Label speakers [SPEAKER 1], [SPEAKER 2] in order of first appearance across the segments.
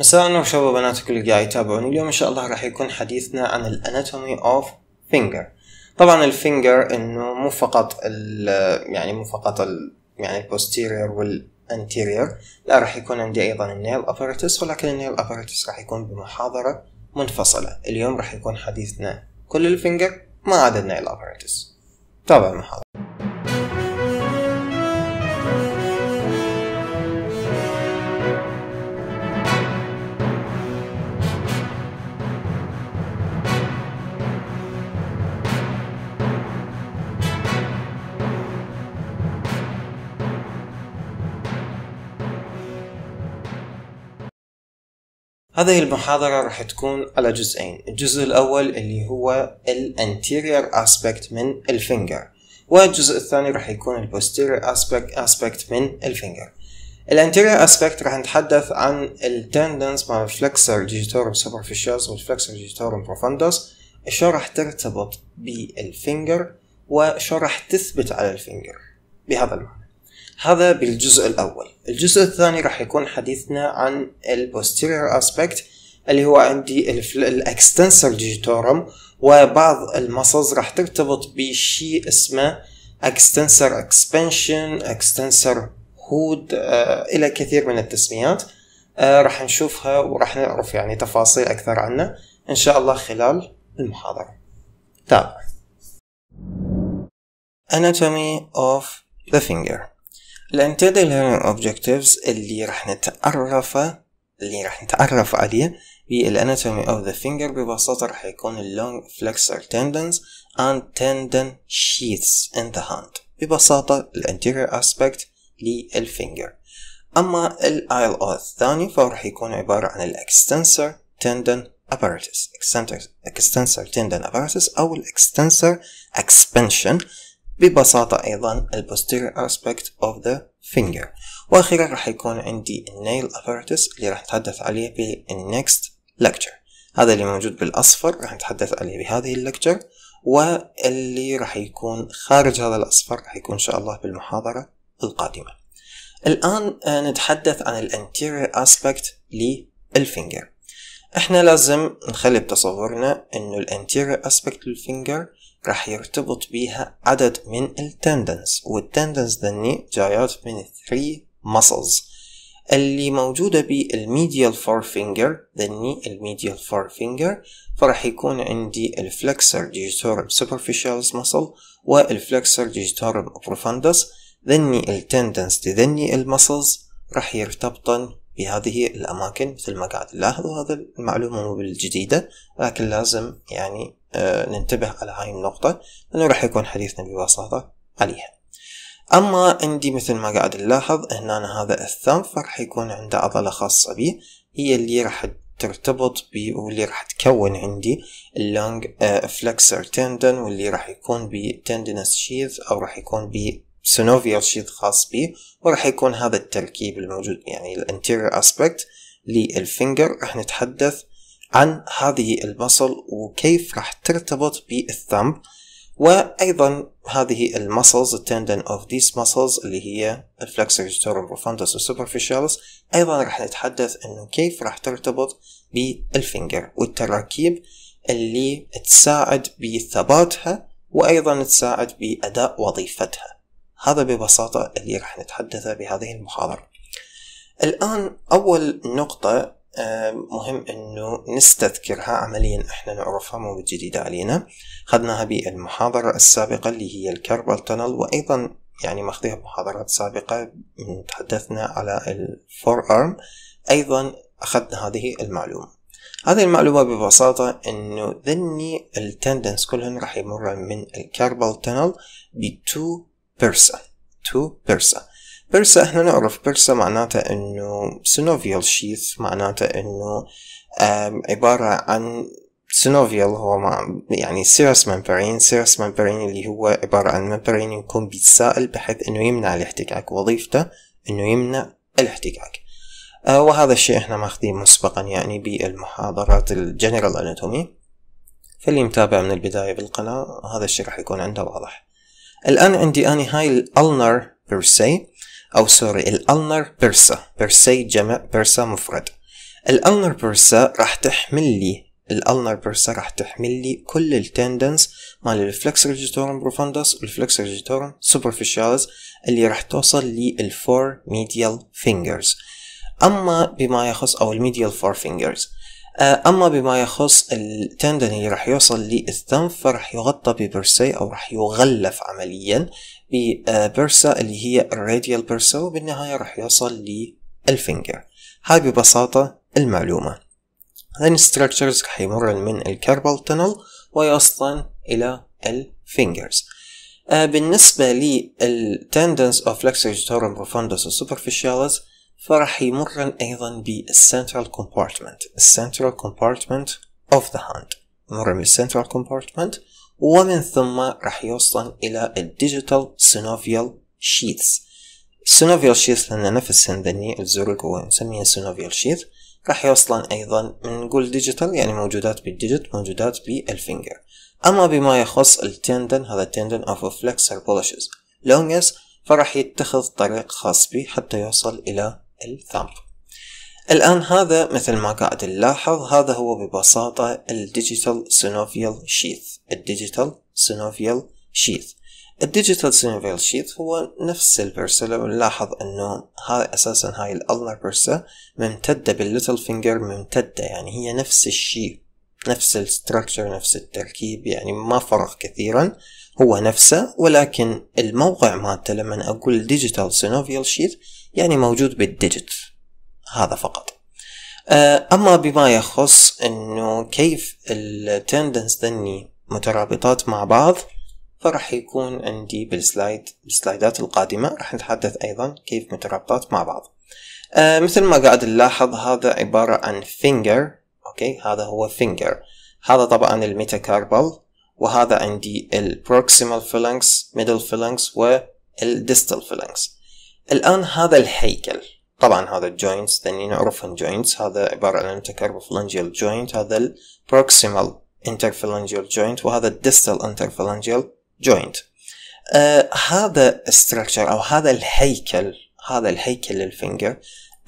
[SPEAKER 1] مساء النور شباب وبنات اللي قاعد يتابعوني اليوم ان شاء الله راح يكون حديثنا عن الاناتومي اوف فينجر طبعا الفينجر انه مو فقط ال يعني مو فقط ال يعني البوستيرير والانتيرير لا راح يكون عندي ايضا النيل ابارتس ولكن النيل ابارتس راح يكون بمحاضرة منفصلة اليوم راح يكون حديثنا كل الفينجر ما عدا النيل ابارتس تابع المحاضرة هذه المحاضرة راح تكون على جزئين الجزء الأول اللي هو anterior aspect من الفينجر والجزء الثاني راح يكون posterior aspect, aspect من الفينجر anterior aspect راح نتحدث عن tendons مع digitorum superficialis والـ flexor digitorum profundus شو راح ترتبط بالفينجر وشو راح تثبت على الفينجر بهذا المعنى هذا بالجزء الأول الجزء الثاني راح يكون حديثنا عن posterior aspect اللي هو عندي الاكستنسر Digitorum وبعض المسلز راح ترتبط بشيء اسمه Expansion Extensor Hood آه الى كثير من التسميات آه راح نشوفها وراح نعرف يعني تفاصيل اكثر عنه ان شاء الله خلال المحاضرة تابع طيب. Anatomy of the finger الانتدى ليرنينج اوبجكتيفز اللي راح نتعرف اللي راح نتعرف عليه بالاناتومي اوف ذا فينجر ببساطة راح يكون اللونج فلكسر تندنز اند تندن sheaths ان ذا هاند ببساطة الانتيرير اسبكت للفينجر أما الايل او الثاني فراح يكون عبارة عن الاكستنسر تندن ابارتس اكستنسر تندن ابارتس أو الاكستنسر اكسبنشن ببساطة أيضا ال posterior aspect of the finger وأخيرا راح يكون عندي النيل apparatus اللي راح نتحدث عليه في next lecture هذا اللي موجود بالأصفر راح نتحدث عليه بهذه اللكتشر واللي راح يكون خارج هذا الأصفر راح يكون إن شاء الله بالمحاضرة القادمة الآن آه، نتحدث عن anterior aspect للفينجر احنا لازم نخلي بتصورنا انه الانتيريور اسبكت للفينجر راح يرتبط بيها عدد من التندنز والتندنز دني جايات من 3 muscles اللي موجودة بالميديال فور فينجر ذني الميديال فور فينجر فراح يكون عندي الفلكسر ديجيتورم سوبرفيشالز مسل والفلكسر ديجيتورم بروفاندس ذني التندنس لذني المسلز راح يرتبطن بهذه الأماكن مثل ما قاعد نلاحظ هذا المعلومة مو بالجديدة لكن لازم يعني آه، ننتبه على هاي النقطة لأنه راح يكون حديثنا ببساطة عليها أما عندي مثل ما قاعد نلاحظ هنا هذا الثم فراح يكون عنده عضلة خاصة به هي اللي راح ترتبط بي واللي راح تكون عندي اللونج فلكسر تندن واللي راح يكون تندنس شيث أو راح يكون بي سينوفيال شيث خاص به وراح يكون هذا التركيب الموجود يعني الانتيريور اسبكت للفينجر راح نتحدث عن هذه المصل وكيف راح ترتبط بالثمب وايضا هذه المصلز التندن اوف ذيس مصلز اللي هي الفلكسر تورم بروفوندس وسوبرفيشالز ايضا راح نتحدث انه كيف راح ترتبط بالفينجر والتراكيب اللي تساعد بثباتها وايضا تساعد باداء وظيفتها هذا ببساطة اللي راح نتحدثه بهذه المحاضرة الآن أول نقطة مهم انه نستذكرها عمليا احنا نعرفها مو جديدة علينا خذناها بالمحاضرة السابقة اللي هي الكربل تنل وايضا يعني ماخذيها بمحاضرات سابقة تحدثنا على الفور ارم ايضا اخذنا هذه المعلومة هذه المعلومة ببساطة انه ذني التندنس كلهن راح يمر من الكربل تنل ب 2 بيرسا 2 بيرسا بيرسا احنا نعرف بيرسا معناتها انه سينوفيال شيث معناتها انه عبارة عن سينوفيال هو مع يعني سيرس ممبرين سيرس ممبرين اللي هو عبارة عن ممبرين يكون بيتسائل بحيث انه يمنع الاحتكاك وظيفته انه يمنع الاحتكاك آه وهذا الشيء احنا ماخذين مسبقا يعني بالمحاضرات الجنرال اناتومي فاللي متابع من البداية بالقناة هذا الشيء راح يكون عنده واضح الآن عندي اني هاي الالنر بيرسي أو سوري الألنر بيرسا بيرسي جمع بيرسا مفرد الألنر بيرسا راح تحمل لي الالنر بيرسا راح تحمل لي كل التندنس مال الفلكس ريجيتورم بروفاندس والفلكس ريجيتورم سوبرفيشالز اللي راح توصل للفور ميديال فينجرز اما بما يخص او الميديال فور فينجرز اما بما يخص التندن اللي راح يوصل للثنب فراح يغطى ببرسي او راح يغلف عمليا ببرسا آه، اللي هي الراديال برسا وبالنهاية راح يصل للفينجر هاي ببساطة المعلومة هذين structures راح يمر من الكربال تنل ويصل إلى الفينجرز آه، بالنسبة للتندنس of جيتورم profundus superficialis فراح يمر أيضا بالسنترال compartment السنترال compartment of the hand يمر بالسنترال compartment ومن ثم راح يوصل إلى الديجيتال سينوفيال شيتس السينوفيال شيتس لأن نفس ذني هو نسميه سينوفيال شيت راح يوصلن أيضا نقول ديجيتال يعني موجودات بالديجيت موجودات بالفينجر أما بما يخص التندن هذا التندن اوف فلكسر بولشز لونجس فراح يتخذ طريق خاص به حتى يوصل إلى الثامب الآن هذا مثل ما قاعد نلاحظ هذا هو ببساطة الديجيتال سينوفيال شيث الديجيتال سينوفيال شيث الديجيتال سينوفيال شيث هو نفس البرسة لو نلاحظ انه هاي اساسا هاي الالنر برسة ممتدة بالليتل فينجر ممتدة يعني هي نفس الشيء نفس الستركتشر نفس التركيب يعني ما فرق كثيرا هو نفسه ولكن الموقع مالته لما اقول ديجيتال سينوفيال شيث يعني موجود بالديجيت هذا فقط آه، اما بما يخص انه كيف التندنس ذني مترابطات مع بعض فرح يكون عندي بالسلايد بالسلايدات القادمة راح نتحدث أيضا كيف مترابطات مع بعض آه مثل ما قاعد نلاحظ هذا عبارة عن finger أوكي هذا هو finger هذا طبعا الميتاكاربال وهذا عندي البروكسيمال فيلنكس ميدل فيلنكس والديستال فيلنكس الآن هذا الهيكل طبعا هذا الجوينتس لأني نعرفهم جوينتس هذا عبارة عن الميتاكاربال فلانجيال جوينت هذا البروكسيمال interphalangeal joint وهذا distal interphalangeal joint آه هذا الستركتشر او هذا الهيكل هذا الهيكل للفينجر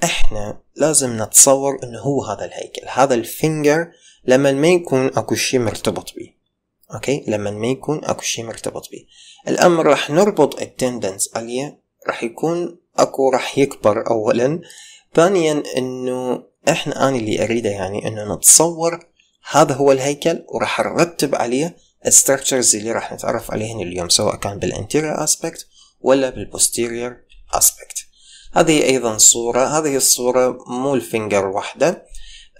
[SPEAKER 1] احنا لازم نتصور انه هو هذا الهيكل هذا الفينجر لما ما يكون اكو شيء مرتبط به اوكي لما ما يكون اكو شيء مرتبط به الامر راح نربط التندنس عليه راح يكون اكو راح يكبر اولا ثانيا انه احنا انا اللي اريده يعني انه نتصور هذا هو الهيكل وراح نرتب عليه الستركتشرز اللي راح نتعرف عليهن اليوم سواء كان بالانتيرير اسبكت ولا بالبوستيرير اسبكت هذه ايضا صورة هذه الصورة مو الفنجر وحده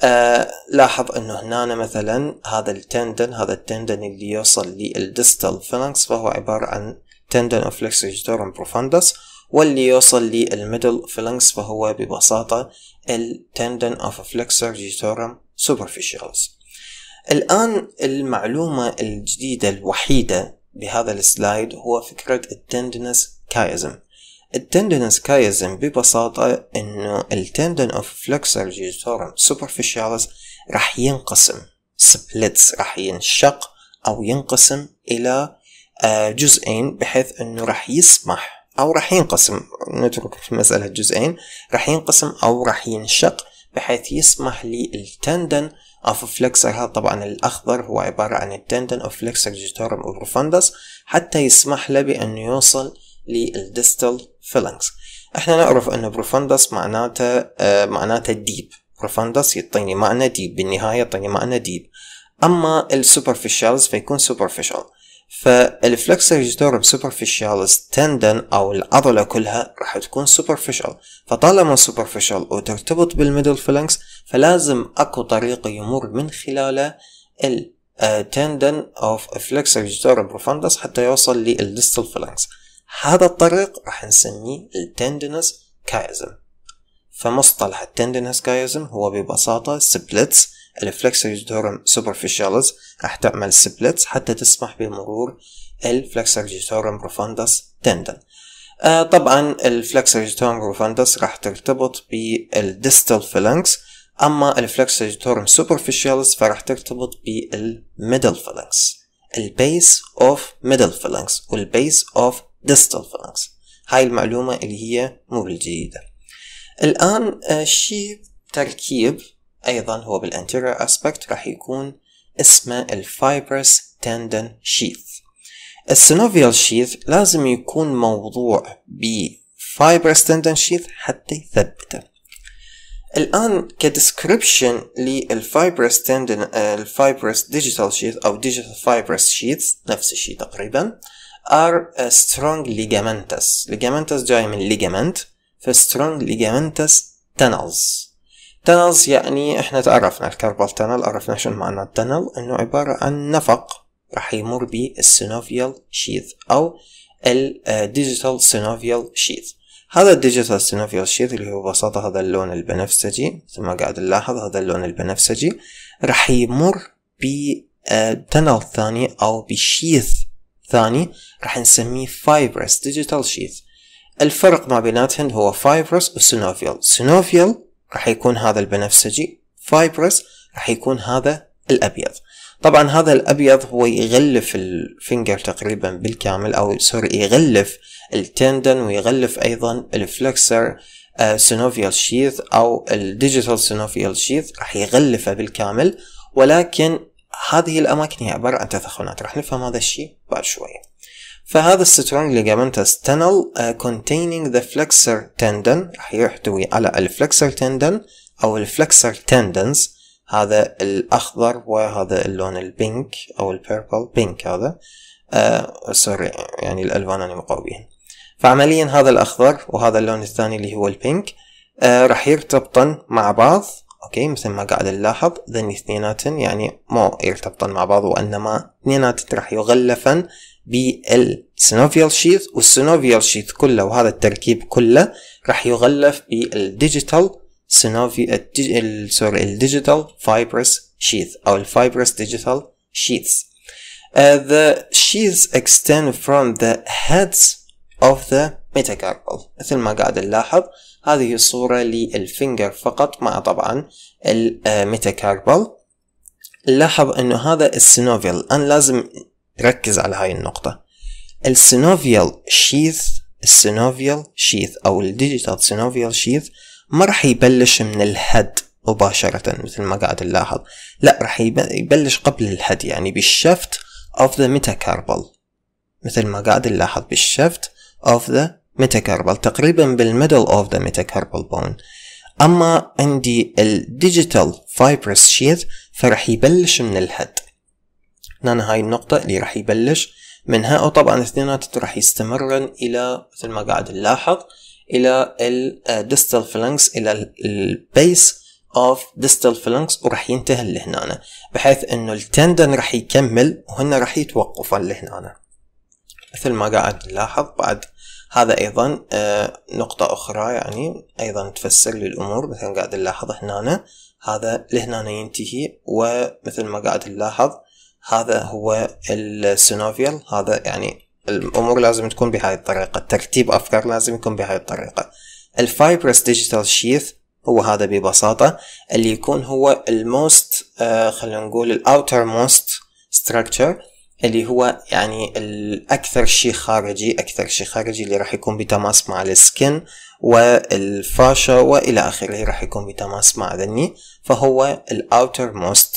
[SPEAKER 1] آه لاحظ انه هنا مثلا هذا التندن هذا التندن اللي يوصل للديستال فيلنكس فهو عبارة عن تندن اوف لكسجيتورم بروفاندس واللي يوصل للميدل فيلنكس فهو ببساطة التندن اوف فلكسر جيتورم سوبرفيشالز الآن المعلومة الجديدة الوحيدة بهذا السلايد هو فكرة التندنس كايزم التندنس كايزم ببساطة انه التندن اوف فلكسر جيتورم سوبرفيشاليس راح ينقسم سبلتس راح ينشق او ينقسم الى آه، جزئين بحيث انه راح يسمح او راح ينقسم نترك في مسألة جزئين راح ينقسم او راح ينشق بحيث يسمح للتندن of flexor هذا طبعا الأخضر هو عبارة عن tendon of flexor digitorum of profundus حتى يسمح له بأنه يوصل للديستال فيلنكس احنا نعرف أن profundus معناته آه معناته deep profundus يعطيني معنى deep بالنهاية يعطيني معنى deep أما السوبرفيشالز فيكون superficial فالفلكسر ريجيتورم سوبرفيشالز تندن او العضله كلها راح تكون سوبرفيشال فطالما سوبرفيشال وترتبط بالميدل فلانكس فلازم اكو طريقه يمر من خلاله التندن اوف فلكسر ريجيتورم بروفاندس حتى يوصل للديستال فلانكس هذا الطريق راح نسميه التندنس كايزم فمصطلح التندنس كايزم هو ببساطه سبلتس الفلكسر ديتورم سوبرفيشالز راح تعمل سبلتس حتى تسمح بمرور الفلكسر ديتورم بروفاندس تندن آه طبعا الفلكسر ديتورم بروفاندس راح ترتبط بالديستال فلانكس اما الفلكسر ديتورم سوبرفيشالز فراح ترتبط بالميدل فلانكس البيس اوف ميدل فلانكس والبيس اوف ديستال فلانكس هاي المعلومة اللي هي مو بالجديدة الآن آه شيء تركيب أيضا هو بالانتيريور أسبكت راح يكون اسمه الفايبرس تندن شيث السينوفيال شيث لازم يكون موضوع بفايبرس تندن شيث حتى يثبته الآن كديسكريبشن للفايبرس تندن الفايبرس ديجيتال شيث أو ديجيتال فايبرس شيث نفس الشيء تقريبا are strong ligamentous ligamentous جاي من ligament فstrong strong ligamentous tunnels تنلز يعني احنا تعرفنا الكربال تنل عرفنا شنو معنى التنل انه عبارة عن نفق راح يمر به السنوفيال شيث او الديجيتال سينوفيال شيث هذا الديجيتال سينوفيال شيث اللي هو ببساطة هذا اللون البنفسجي مثل ما قاعد نلاحظ هذا اللون البنفسجي راح يمر بتنل آه، ثاني او بشيث ثاني راح نسميه فايبرس ديجيتال شيث الفرق ما بيناتهن هو فايبرس وسينوفيال سينوفيال راح يكون هذا البنفسجي فايبرس راح يكون هذا الأبيض طبعا هذا الأبيض هو يغلف الفنجر تقريبا بالكامل أو سوري يغلف التندن ويغلف أيضا الفلكسر سينوفيال آه، شيث أو الديجيتال سينوفيال شيث راح يغلفه بالكامل ولكن هذه الأماكن هي عبارة عن تثخنات راح نفهم هذا الشيء بعد شوية فهذا السترونج ليجامنتس تنل آه، containing ذا فلكسر تندن راح يحتوي على الفلكسر تندن أو الفلكسر تندنز هذا الأخضر وهذا اللون البينك أو البيربل بينك هذا سوري آه، سوري يعني الألوان أنا مقاويين فعمليا هذا الأخضر وهذا اللون الثاني اللي هو البينك uh, آه، راح يرتبطن مع بعض اوكي مثل ما قاعد نلاحظ ذن اثنيناتن يعني مو يرتبطن مع بعض وانما اثنيناتن راح يغلفن بالسينوفيال شيث والسينوفيال شيث كله وهذا التركيب كله راح يغلف بالديجيتال سينوفي سوري الديجيتال فايبرس شيث او الفايبرس ديجيتال sheaths. Uh, the sheaths extend from the heads of the metacarpal مثل ما قاعد نلاحظ هذه الصورة للفينجر فقط مع طبعا الميتاكاربال uh, نلاحظ انه هذا السنوفيل. انا لازم ركز على هاي النقطة السينوفيال شيث السينوفيال شيث أو الديجيتال سينوفيال شيث ما راح يبلش من الهد مباشرة مثل ما قاعد نلاحظ لا راح يبلش قبل الهد يعني بالشفت of the metacarpal مثل ما قاعد نلاحظ بالشفت of the metacarpal تقريبا بالميدل of the metacarpal bone أما عندي الديجيتال fibrous sheath فرح يبلش من الهد هنا نعم، هاي النقطة اللي راح يبلش منها وطبعا اثنيناتهم راح يستمرن الى مثل ما قاعد نلاحظ الى الديستال فلنكس آه، الى البيس اوف ديستال فلنكس وراح ينتهي لهنا بحيث انه التندن راح يكمل وهنا راح يتوقفن لهنا مثل ما قاعد نلاحظ بعد هذا ايضا آه، نقطة اخرى يعني ايضا تفسر لي الامور مثل ما قاعد نلاحظ هنا هذا لهنا ينتهي ومثل ما قاعد نلاحظ هذا هو السينوفيال هذا يعني الامور لازم تكون بهاي الطريقه ترتيب افكار لازم يكون بهاي الطريقه الفايبرس ديجيتال شيث هو هذا ببساطة اللي يكون هو الموست آه خلينا نقول الاوتر موست ستراكشر اللي هو يعني الاكثر شيء خارجي اكثر شيء خارجي اللي راح يكون بتماس مع السكن والفاشا والى اخره راح يكون بتماس مع ذني فهو الاوتر موست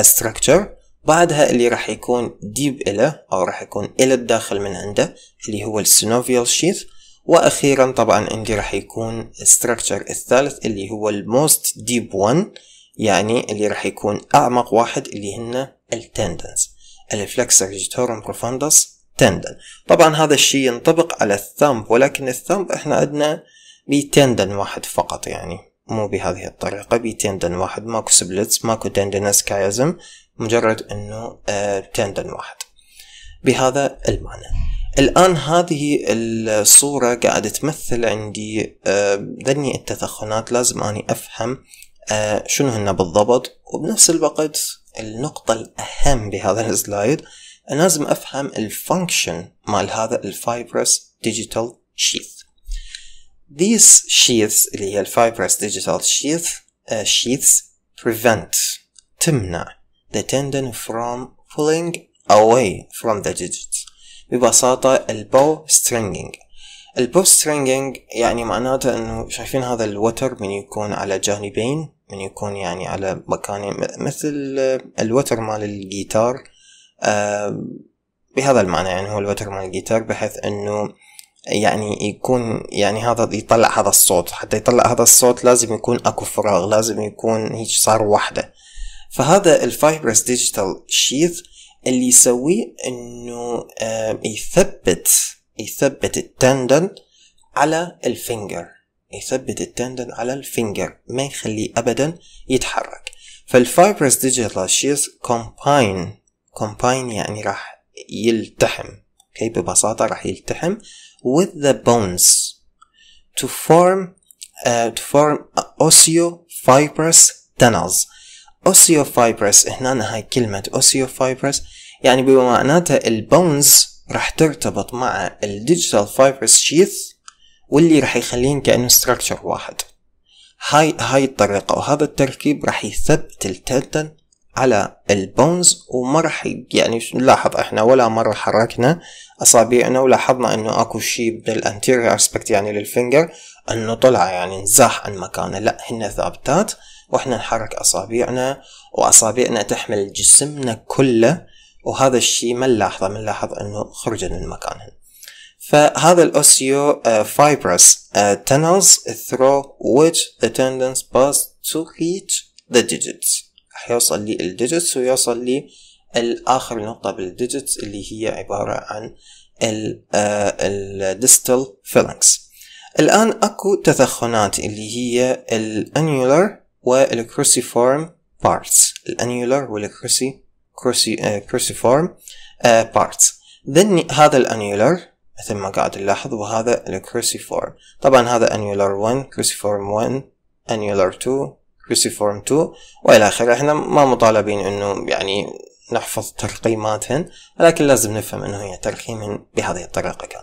[SPEAKER 1] ستراكتشر بعدها اللي راح يكون ديب إله أو راح يكون إلى الداخل من عنده اللي هو السينوفيال شيث وأخيرا طبعا عندي راح يكون الستركتشر الثالث اللي هو الموست ديب 1 يعني اللي راح يكون أعمق واحد اللي هن التندنز الفلكسر جيتورم بروفاندس تندن طبعا هذا الشيء ينطبق على الثامب ولكن الثامب احنا عندنا بتندن واحد فقط يعني مو بهذه الطريقة بتندن واحد ماكو سبلتس ماكو تندنس كايزم مجرد انه آه، تندن واحد بهذا المعنى الان هذه الصوره قاعده تمثل عندي آه، ذني التثخنات لازم اني افهم آه، شنو هن بالضبط وبنفس الوقت النقطة الأهم بهذا السلايد أنا لازم أفهم الفانكشن مال هذا الفايبرس ديجيتال شيث These sheaths اللي هي الفايبرس ديجيتال شيث sheaths prevent تمنع the tendon from pulling away from the digits ببساطة البو stringing البو stringing يعني معناته انه شايفين هذا الوتر من يكون على جانبين من يكون يعني على مكانين مثل الوتر مال الجيتار بهذا المعنى يعني هو الوتر مال الجيتار بحيث انه يعني يكون يعني هذا يطلع هذا الصوت حتى يطلع هذا الصوت لازم يكون اكو فراغ لازم يكون هيك صار وحده فهذا الفايبرس ديجيتال شيث اللي يسويه انه يثبت يثبت التندن على الفينجر يثبت التندن على الفينجر ما يخليه ابدا يتحرك فالفايبرس ديجيتال شيث كومباين كومباين يعني راح يلتحم اوكي ببساطة راح يلتحم with the bones to form uh, to form osseofibrous tunnels اوسيوفايبرس هنا هاي كلمة اوسيوفايبرس يعني بمعناتها البونز راح ترتبط مع الديجيتال فايبرس شيث واللي راح يخليهم كأنه ستراكشر واحد هاي هاي الطريقة وهذا التركيب راح يثبت التندن على البونز وما راح يعني نلاحظ احنا ولا مرة حركنا اصابعنا ولاحظنا انه اكو شيء من الانتيريور اسبكت يعني للفينجر انه طلع يعني انزاح عن مكانه لا هن ثابتات واحنا نحرك اصابعنا واصابعنا تحمل جسمنا كله وهذا الشيء ما نلاحظه نلاحظ انه خرج من مكانهن فهذا الاوسيو فايبرس تنلز ثرو ويتش ذا tendons باز to ذا ديجيتس راح يوصل لي الديجيتس ويوصل لي الاخر نقطه بالديجيتس اللي هي عباره عن الديستال فيلنكس آه، الان اكو تثخنات اللي هي الانيولر والكروسيفورم بارتس الانيولر والكروسي كروسي كروسيفورم بارتس ذن هذا الانيولر مثل ما قاعد نلاحظ وهذا الكروسيفورم طبعا هذا انيولر 1 كروسيفورم 1 انيولر 2 كروسيفورم 2 والى اخره احنا ما مطالبين انه يعني نحفظ ترقيماتهن ولكن لازم نفهم انه هي ترقيم بهذه الطريقه كان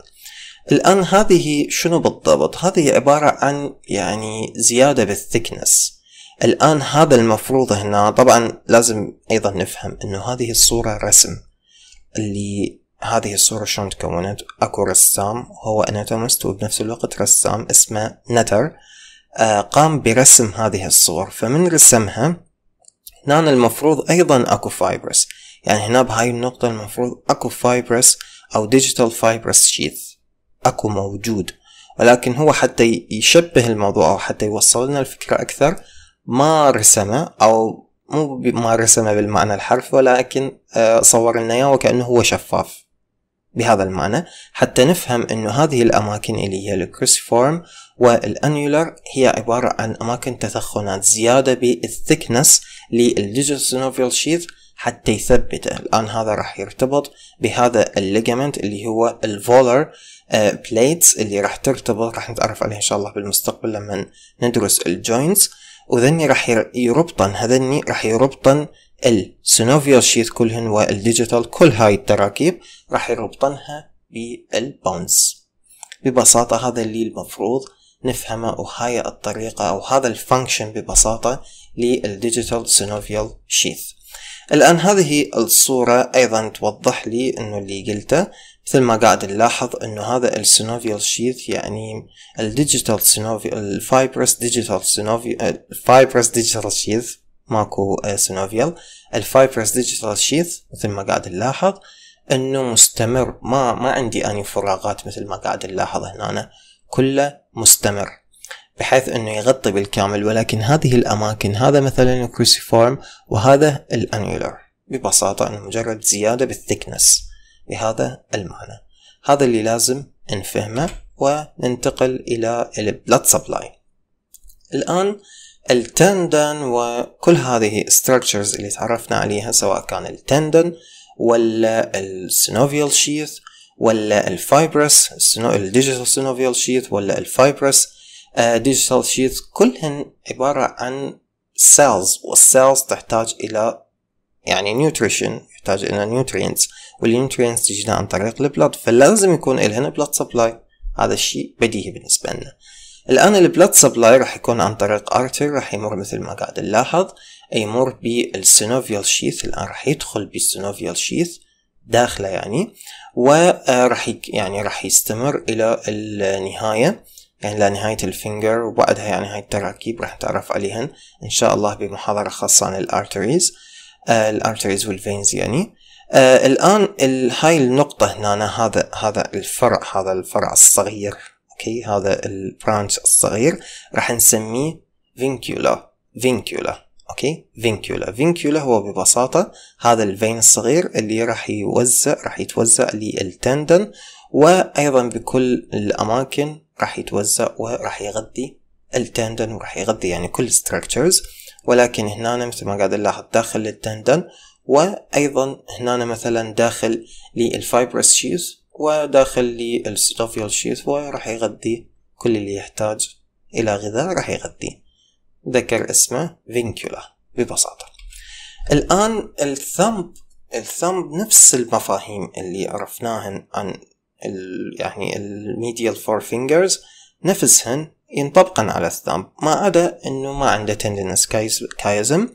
[SPEAKER 1] الان هذه شنو بالضبط هذه عباره عن يعني زياده بالثيكنس الآن هذا المفروض هنا طبعا لازم أيضا نفهم أنه هذه الصورة رسم اللي هذه الصورة شلون تكونت أكو رسام هو أناتومست وبنفس الوقت رسام اسمه نتر آه قام برسم هذه الصور فمن رسمها هنا المفروض أيضا أكو فايبرس يعني هنا بهاي النقطة المفروض أكو فايبرس أو ديجيتال فايبرس شيث أكو موجود ولكن هو حتى يشبه الموضوع أو حتى يوصل لنا الفكرة أكثر ما رسمه أو مو ما رسمه بالمعنى الحرف ولكن آه، صور لنا إياه وكأنه هو شفاف بهذا المعنى حتى نفهم أنه هذه الأماكن اللي هي الكروسيفورم والأنيولر هي عبارة عن أماكن تثخنات زيادة بالثكنس للجزء السينوفيال شيث حتى يثبته الآن هذا راح يرتبط بهذا الليجمنت اللي هو الفولر بليتس آه، اللي راح ترتبط راح نتعرف عليه إن شاء الله بالمستقبل لما ندرس الجوينتس وذني راح يربطن هذني راح يربطن السنوفيال شيث كلهن والديجيتال كل هاي التراكيب راح يربطنها بالبونز ببساطة هذا اللي المفروض نفهمه وهاي الطريقة أو هذا الفانكشن ببساطة للديجيتال سينوفيال شيث الآن هذه الصورة أيضا توضح لي أنه اللي قلته مثل ما قاعد نلاحظ انه هذا السينوفيال شيث يعني الديجيتال سينوفيال الفايبرس ديجيتال سينوفيال الفايبرس ديجيتال شيث ماكو سينوفيال الفايبرس ديجيتال شيث مثل ما قاعد نلاحظ انه مستمر ما ما عندي اني فراغات مثل ما قاعد نلاحظ هنا أنا. كله مستمر بحيث انه يغطي بالكامل ولكن هذه الاماكن هذا مثلا الكروسيفورم وهذا الانيولر ببساطة انه مجرد زيادة بالثيكنس لهذا المعنى هذا اللي لازم نفهمه وننتقل إلى البلد سبلاي الآن التندن وكل هذه structures اللي تعرفنا عليها سواء كان التندن ولا السينوفيال شيث ولا الفايبرس الديجيتال سينوفيال شيث ولا الفايبرس ديجيتال شيث كلهن عبارة عن cells والcells تحتاج إلى يعني نيوتريشن يحتاج إلى نيوترينتس والنيوترينتس تجينا عن طريق البلد فلازم يكون الهنا بلد سبلاي هذا الشيء بديهي بالنسبة لنا الآن البلد سبلاي راح يكون عن طريق أرتر راح يمر مثل ما قاعد نلاحظ يمر بالسينوفيال شيث الآن راح يدخل بالسينوفيال شيث داخله يعني وراح آه، يعني راح يستمر إلى النهاية يعني لنهاية الفينجر وبعدها يعني هاي التراكيب راح نتعرف عليهن إن شاء الله بمحاضرة خاصة عن الأرتريز آه، الارتريز والفينز يعني آه الان هاي النقطه هنا هذا هذا الفرع هذا الفرع الصغير اوكي هذا البرانش الصغير راح نسميه فينكولا فينكولا اوكي فينكولا فينكولا هو ببساطه هذا الفين الصغير اللي راح يوزع راح يتوزع للتندن وايضا بكل الاماكن راح يتوزع وراح يغذي التندن وراح يغذي يعني كل structures ولكن هنا مثل ما قاعد نلاحظ داخل للدندن وايضا هنا مثلا داخل للفايبرس شيث وداخل للستوفيال شيث وراح يغذي كل اللي يحتاج الى غذاء راح يغذيه ذكر اسمه فينكولا ببساطه الان الثمب الثمب نفس المفاهيم اللي عرفناهن عن ال يعني الميديال فور فينجرز نفسهن ينطبقا على الثامب ما عدا انه ما عنده تندنس كايزم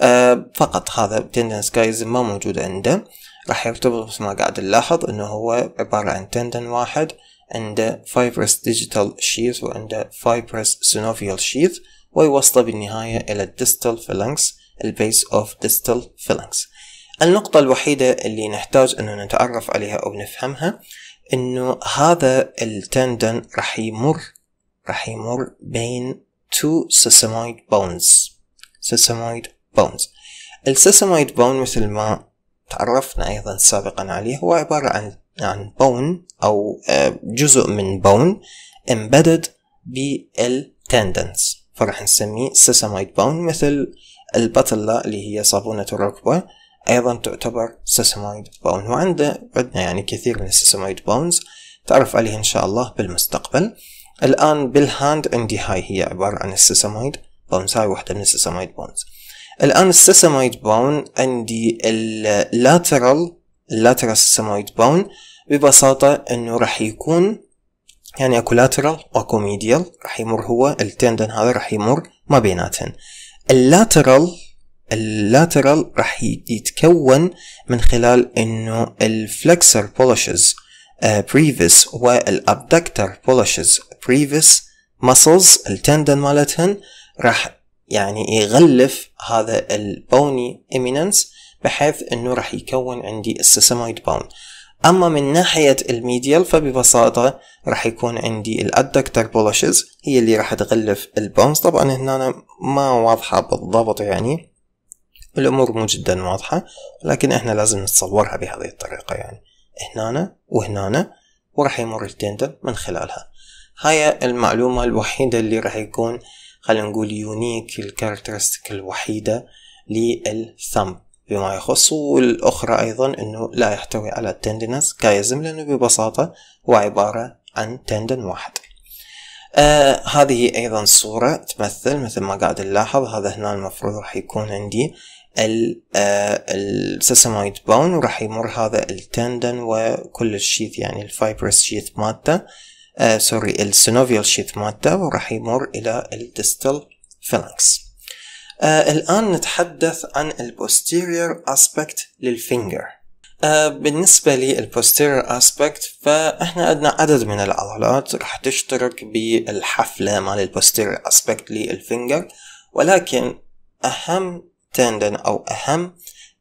[SPEAKER 1] آه، فقط هذا تندنس كايزم ما موجود عنده راح يرتبط مثل ما قاعد نلاحظ انه هو عبارة عن تندن واحد عنده fibrous digital sheath وعنده fibrous synovial sheath ويوصله بالنهاية إلى distal phalanx البيس اوف distal phalanx النقطة الوحيدة اللي نحتاج أنه نتعرف عليها أو نفهمها أنه هذا التندن راح يمر راح يمر بين two sesamoid bones sesamoid bones السيسمويد بون مثل ما تعرفنا أيضا سابقا عليه هو عبارة عن عن بون أو آه، جزء من بون embedded بالتندنس فراح نسميه سيسمويد بون مثل البطلة اللي هي صابونة الركبة أيضا تعتبر سيسمويد بون وعندنا عندنا يعني كثير من السيسمويد بونز تعرف عليه إن شاء الله بالمستقبل الآن بالهاند عندي هاي هي عبارة عن السيسامايد بونز هاي واحدة من السيسامايد بونز الآن السيسامايد بون عندي اللاترال اللاترال سيسامايد بون ببساطة انه راح يكون يعني اكو لاترال واكو ميديال راح يمر هو التندن هذا راح يمر ما بيناتهن اللاترال اللاترال راح يتكون من خلال انه الفلكسر بولشز بريفيس والابدكتر بولشز previous muscles التندن مالتهن راح يعني يغلف هذا البوني اميننس بحيث انه راح يكون عندي السيسمويد بون اما من ناحية الميديال فببساطة راح يكون عندي الادكتر بولشز هي اللي راح تغلف البونز طبعا هنا ما واضحة بالضبط يعني الامور مو جدا واضحة لكن احنا لازم نتصورها بهذه الطريقة يعني هنا وهنا وراح يمر التندن من خلالها هاي المعلومة الوحيدة اللي راح يكون خلينا نقول يونيك الكاركترستيك الوحيدة للثمب بما يخص والأخرى أيضا أنه لا يحتوي على تندنس كايزم لأنه ببساطة هو عبارة عن تندن واحد آه هذه أيضا صورة تمثل مثل ما قاعد نلاحظ هذا هنا المفروض راح يكون عندي السيسامويد آه، بون وراح يمر هذا التندن وكل الشيث يعني الفايبرس شيث مالته آه سوري السينوفيال شيت مادة وراح يمر إلى الديستال فينكس آه الآن نتحدث عن البوستيريور أسبكت للفينجر آه بالنسبة للبوستيريور أسبكت فإحنا عندنا عدد من العضلات راح تشترك بالحفلة مال البوستيريور أسبكت للفينجر ولكن أهم تندن أو أهم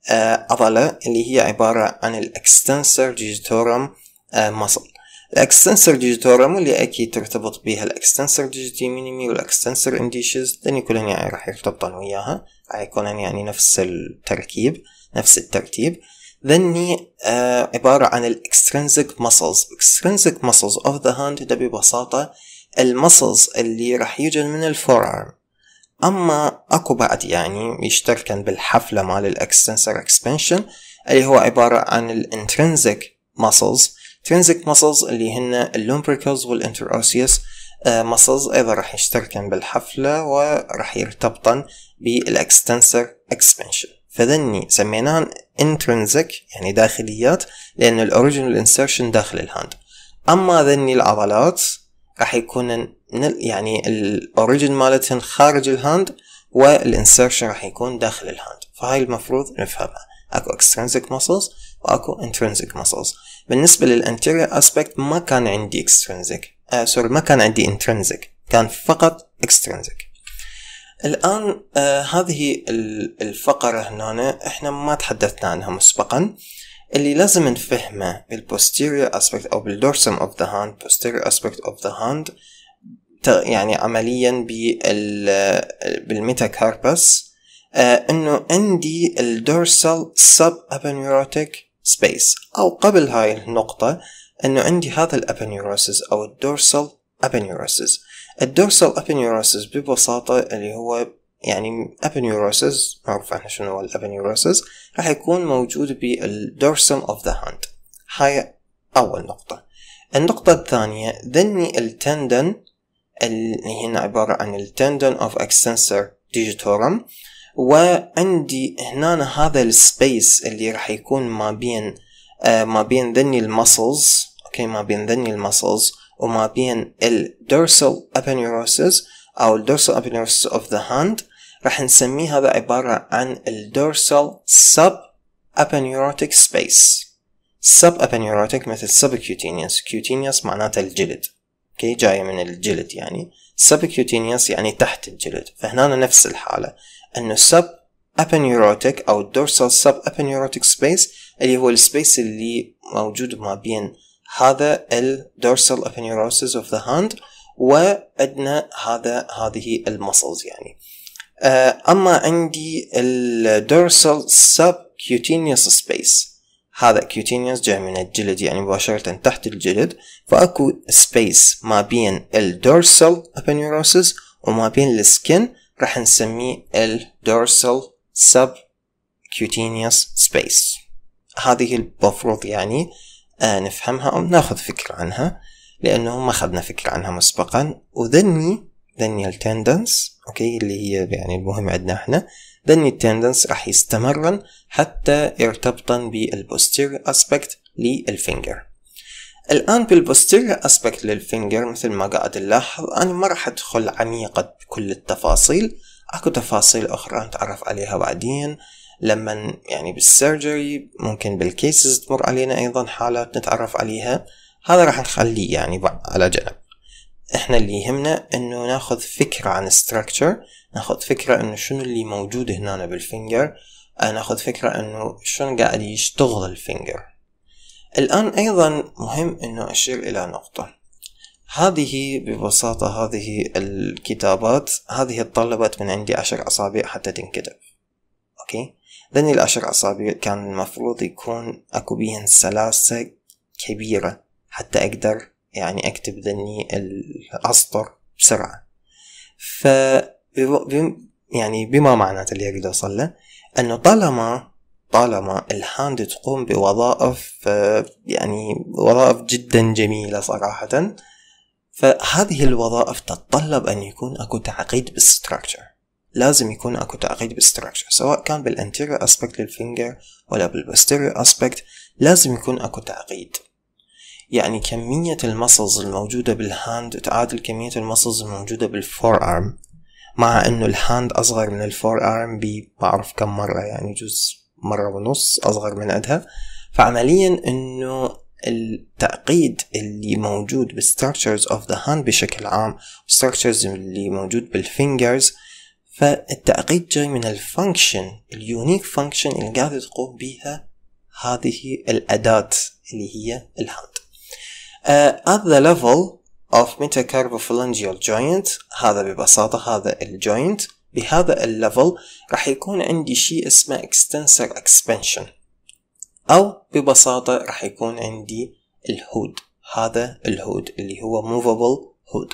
[SPEAKER 1] آه عضلة اللي هي عبارة عن الإكستنسر جيجيتورم مصل الاكستنسر ديجيتورم واللي اكيد ترتبط بها الاكستنسر ديجيتي مينيمي والاكستنسر انديشز لان كلهن يعني راح يرتبطن وياها راح يكونن يعني نفس التركيب نفس الترتيب ذني آه عبارة عن الاكسترنزك muscles extrinsic muscles of the hand ده ببساطة المسلز اللي راح يجن من الفور ارم أما أكو بعد يعني يشتركن بالحفلة مال الاكستنسر اكسبنشن اللي هو عبارة عن الانترنزك muscles intrinsic muscles اللي هن اللومبريكلز والانتروسيوس muscles آه، ايضا راح يشتركن بالحفلة وراح يرتبطن بالاكستنسر اكسبنشن فذني سميناهن intrinsic يعني داخليات لأن الأوريجينال انسرشن داخل الهاند أما ذني العضلات راح يكون يعني الأوريجين مالتهن خارج الهاند والانسرشن راح يكون داخل الهاند فهاي المفروض نفهمها اكو extrinsic muscles واكو intrinsic muscles بالنسبة للانتيرير اسبكت ما كان عندي اكسترنزك آه سوري ما كان عندي انترنزك كان فقط اكسترنزك الآن آه هذه الفقرة هنا احنا ما تحدثنا عنها مسبقا اللي لازم نفهمه بالposterior اسبكت أو بالدورسم اوف ذا هاند posterior اسبكت اوف ذا هاند يعني عمليا بالميتاكاربس آه انه عندي الدورسال سب ابنيوروتيك سبيس أو قبل هاي النقطة أنه عندي هذا الأبنيوروسيس أو الدورسال أبنيوروسيس الدورسال أبنيوروسيس ببساطة اللي هو يعني أبنيوروسيس معروف احنا شنو هو الأبنيوروسيس راح يكون موجود بالدورسم of the hand هاي أول نقطة النقطة الثانية ذني التندن اللي هنا عبارة عن التندن of extensor digitorum وعندي هنا هذا السبيس اللي راح يكون ما بين آه ما بين ذني المسلز اوكي ما بين ذني المسلز وما بين الدورسال ابنيوروسيس او الدورسال ابنيوروسيس اوف ذا هاند راح نسميه هذا عبارة عن الدورسال سب ابنيروتيك سبيس سب ابنيروتيك مثل سب كيوتينيوس كيوتينيوس معناته الجلد اوكي جاية من الجلد يعني سب كيوتينيوس يعني تحت الجلد فهنا نفس الحالة انه السب ابنيوروتيك او الدورسال سب ابنيوروتيك سبيس اللي هو السبيس اللي موجود ما بين هذا الدورسال ابنيوروسيس اوف ذا هاند وعندنا هذا هذه المسلز يعني آه، اما عندي الدورسال سب كيوتينيوس سبيس هذا كيوتينيوس جاي من الجلد يعني مباشرة تحت الجلد فاكو سبيس ما بين الدورسال ابنيوروسيس وما بين السكن راح نسميه ال dorsal subcutaneous space هذه المفروض يعني آه نفهمها أو ناخذ فكرة عنها لأنه ما أخذنا فكرة عنها مسبقا وذني ذني التندنس أوكي اللي هي يعني المهم عندنا إحنا ذني التندنس راح يستمرن حتى ارتبطا بالبوستير أسبكت للفينجر الآن بالبوستيريا أسبكت للفينجر مثل ما قاعد نلاحظ أنا ما راح أدخل عميقة بكل التفاصيل أكو تفاصيل أخرى نتعرف عليها بعدين لما يعني بالسيرجري ممكن بالكيسز تمر علينا أيضا حالات نتعرف عليها هذا راح نخليه يعني على جنب احنا اللي يهمنا انه ناخذ فكرة عن structure ناخذ فكرة انه شنو اللي موجود هنا بالفينجر آه، ناخذ فكرة انه شنو قاعد يشتغل الفينجر الآن أيضا مهم أنه أشير إلى نقطة هذه ببساطة هذه الكتابات هذه طلبت من عندي عشر أصابع حتى تنكتب أوكي ذني العشر أصابع كان المفروض يكون أكو بيهن سلاسة كبيرة حتى أقدر يعني أكتب ذني الأسطر بسرعة ف يعني بما معنى اللي أريد أوصل له أنه طالما طالما الهاند تقوم بوظائف آه، يعني وظائف جدا جميلة صراحة فهذه الوظائف تتطلب أن يكون أكو تعقيد بالستراكشر لازم يكون أكو تعقيد بالستراكشر سواء كان بالأنتيريو أسبكت للفينجر ولا بالبوستيريور أسبكت لازم يكون أكو تعقيد يعني كمية المصلز الموجودة بالهاند تعادل كمية المصلز الموجودة بالفور أرم مع انه الهاند اصغر من الفور ارم بعرف كم مرة يعني جزء مرة ونص أصغر من عندها فعمليا أنه التعقيد اللي موجود بالstructures of the hand بشكل عام structures اللي موجود بالfingers فالتعقيد جاي من الفانكشن اليونيك فانكشن اللي قاعدة تقوم بها هذه الأداة اللي هي الهاند آه، uh, at the level of metacarpophalangeal joint هذا ببساطة هذا الجوينت بهذا الليفل راح يكون عندي شيء اسمه extensor expansion أو ببساطة راح يكون عندي الهود هذا الهود اللي هو movable هود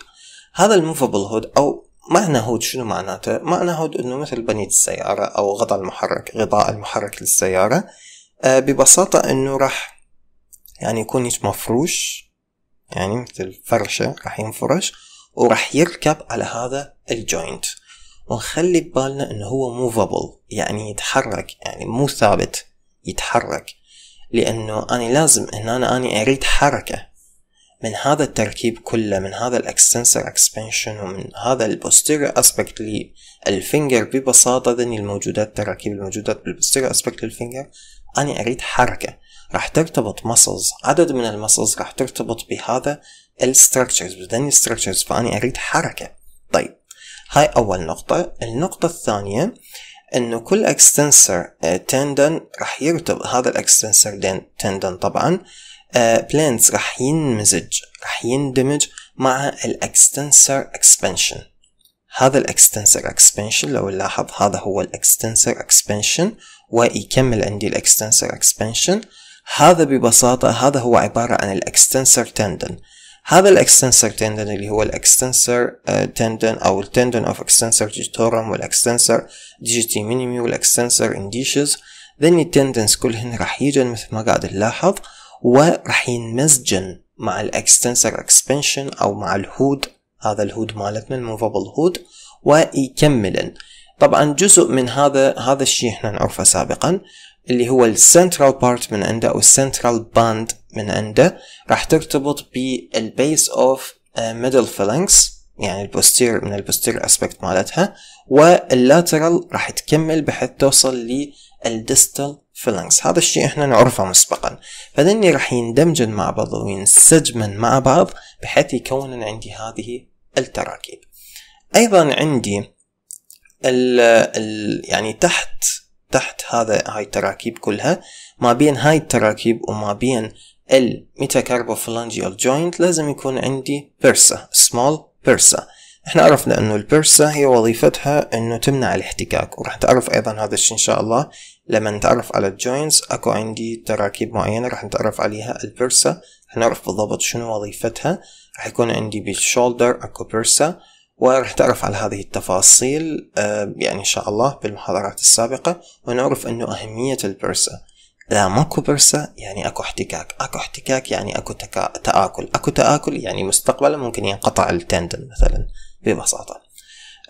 [SPEAKER 1] هذا الموفابل هود أو معنى هود شنو معناته؟ معنى هود انه مثل بنية السيارة او غطاء المحرك غطاء المحرك للسيارة آه ببساطة انه راح يعني يكون مفروش يعني مثل فرشة راح ينفرش وراح يركب على هذا الجوينت ونخلي ببالنا انه هو موفابل يعني يتحرك يعني مو ثابت يتحرك لانه انا لازم ان انا اني اريد حركة من هذا التركيب كله من هذا الاكستنسر اكسبنشن ومن هذا البوستيريو اسبكت للفينجر ببساطة ذني الموجودات التراكيب الموجودات بالبوستيريو اسبكت للفينجر اني أريد حركة راح ترتبط مسلز عدد من المسلز راح ترتبط بهذا الستركتشرز بذني الستركتشرز فاني أريد حركة طيب هاي أول نقطة النقطة الثانية انه كل اكستنسر آه، تندن راح يرتبط هذا الاكستنسر تندن طبعا بلانس آه، راح ينمزج راح يندمج مع الاكستنسر اكسبانشن هذا الاكستنسر اكسبانشن لو نلاحظ هذا هو الاكستنسر اكسبانشن ويكمل عندي الاكستنسر اكسبانشن هذا ببساطة هذا هو عبارة عن الاكستنسر تندن هذا الاكستنسر تندن اللي هو الاكستنسر آه، تندن او التندن اوف اكستنسر ديجيتورم والاكستنسر ديجيتي مينيمي والاكستنسر انديشز ذني التندنز كلهن راح يجن مثل ما قاعد نلاحظ وراح ينمزجن مع الاكستنسر اكسبنشن او مع الهود هذا الهود مالتنا الموفابل هود ويكملن طبعا جزء من هذا هذا الشيء احنا نعرفه سابقا اللي هو السنترال بارت من عنده او السنترال باند من عنده راح ترتبط بالبيس اوف ميدل فالانكس يعني البوستير من البوستير اسبكت مالتها واللاترال راح تكمل بحيث توصل للديستال فالانكس هذا الشيء احنا نعرفه مسبقا فذني راح يندمجن مع بعض وينسجمن مع بعض بحيث يكونن عندي هذه التراكيب ايضا عندي ال ال يعني تحت تحت هذا هاي التراكيب كلها ما بين هاي التراكيب وما بين الميتاكاربوفلانجيال جوينت لازم يكون عندي بيرسا سمول بيرسا احنا عرفنا انه البيرسا هي وظيفتها انه تمنع الاحتكاك وراح تعرف ايضا هذا الشيء ان شاء الله لما نتعرف على الجوينتس اكو عندي تراكيب معينة راح نتعرف عليها البيرسا راح نعرف بالضبط شنو وظيفتها راح يكون عندي بالشولدر اكو بيرسا وراح تعرف على هذه التفاصيل آه، يعني ان شاء الله بالمحاضرات السابقة ونعرف انه اهمية البيرسا اذا ماكو برسه يعني اكو احتكاك اكو احتكاك يعني اكو تكا... تاكل اكو تاكل يعني مستقبلا ممكن ينقطع التندن مثلا ببساطه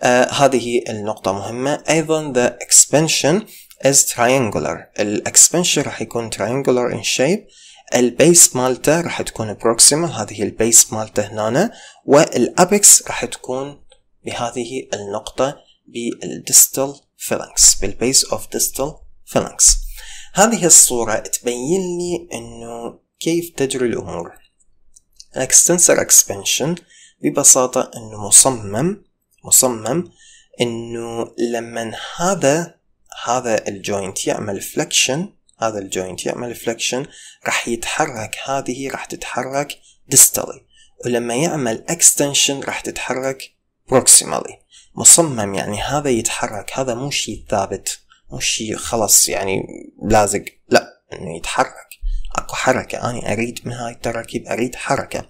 [SPEAKER 1] آه هذه النقطه مهمه ايضا the expansion is triangular الاكسبنشن راح يكون triangular in shape البيس مالته راح تكون بروكسيمال هذه البيس مالته هنا والابكس راح تكون بهذه النقطة بالديستال فيلنكس بالبيس اوف ديستال فيلنكس هذه الصورة تبين لي انه كيف تجري الامور الاكستنسر اكسبنشن ببساطة انه مصمم مصمم انه لما هذا هذا الجوينت يعمل فلكشن هذا الجوينت يعمل فلكشن راح يتحرك هذه راح تتحرك ديستالي ولما يعمل اكستنشن راح تتحرك بروكسيمالي مصمم يعني هذا يتحرك هذا مو شيء ثابت مش خلص يعني لازق لا انه يتحرك اكو حركة اني اريد من هاي التراكيب اريد حركة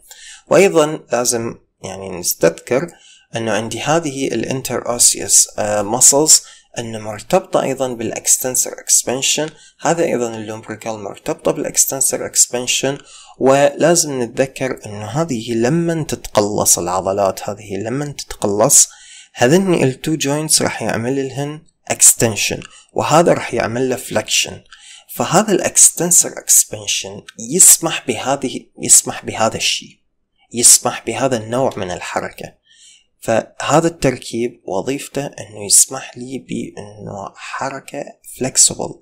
[SPEAKER 1] وايضا لازم يعني نستذكر انه عندي هذه الانتر اوسيوس مسلز انه مرتبطة ايضا بالاكستنسر اكسبنشن هذا ايضا اللومبريكال مرتبطة بالاكستنسر اكسبنشن ولازم نتذكر انه هذه لما تتقلص العضلات هذه لما تتقلص هذني التو جوينتس راح يعمل لهن اكستنشن وهذا راح يعمل له فلكشن فهذا الاكستنسر اكسبنشن يسمح بهذه يسمح بهذا الشيء يسمح بهذا النوع من الحركه فهذا التركيب وظيفته انه يسمح لي بانه حركة فلكسبل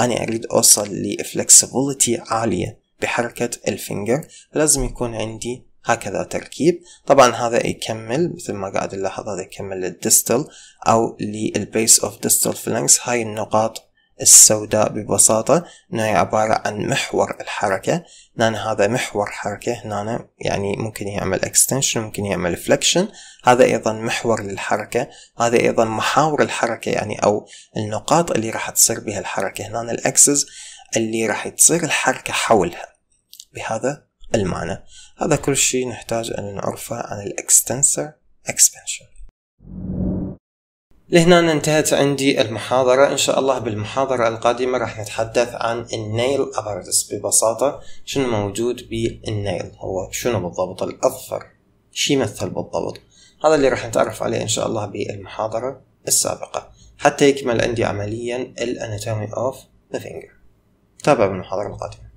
[SPEAKER 1] انا اريد اوصل لفلكسبيليتي عالية بحركة الفينجر لازم يكون عندي هكذا تركيب طبعا هذا يكمل مثل ما قاعد نلاحظ هذا يكمل للديستل او للبيس اوف ديستل فلانكس هاي النقاط السوداء ببساطة انها عبارة عن محور الحركة هنا هذا محور حركة هنا يعني ممكن يعمل اكستنشن ممكن يعمل فليكشن هذا ايضا محور للحركة هذا ايضا محاور الحركة يعني او النقاط اللي راح تصير بها الحركة هنا الاكسس اللي راح تصير الحركة حولها بهذا المعنى هذا كل شيء نحتاج أن نعرفه عن الإكستنسر إكسبنشن لهنا انتهت عندي المحاضرة إن شاء الله بالمحاضرة القادمة راح نتحدث عن النيل أبرتس ببساطة شنو موجود بالنيل هو شنو بالضبط الأظفر شو يمثل بالضبط هذا اللي راح نتعرف عليه إن شاء الله بالمحاضرة السابقة حتى يكمل عندي عمليا الاناتومي اوف ذا فينجر تابع بالمحاضرة القادمة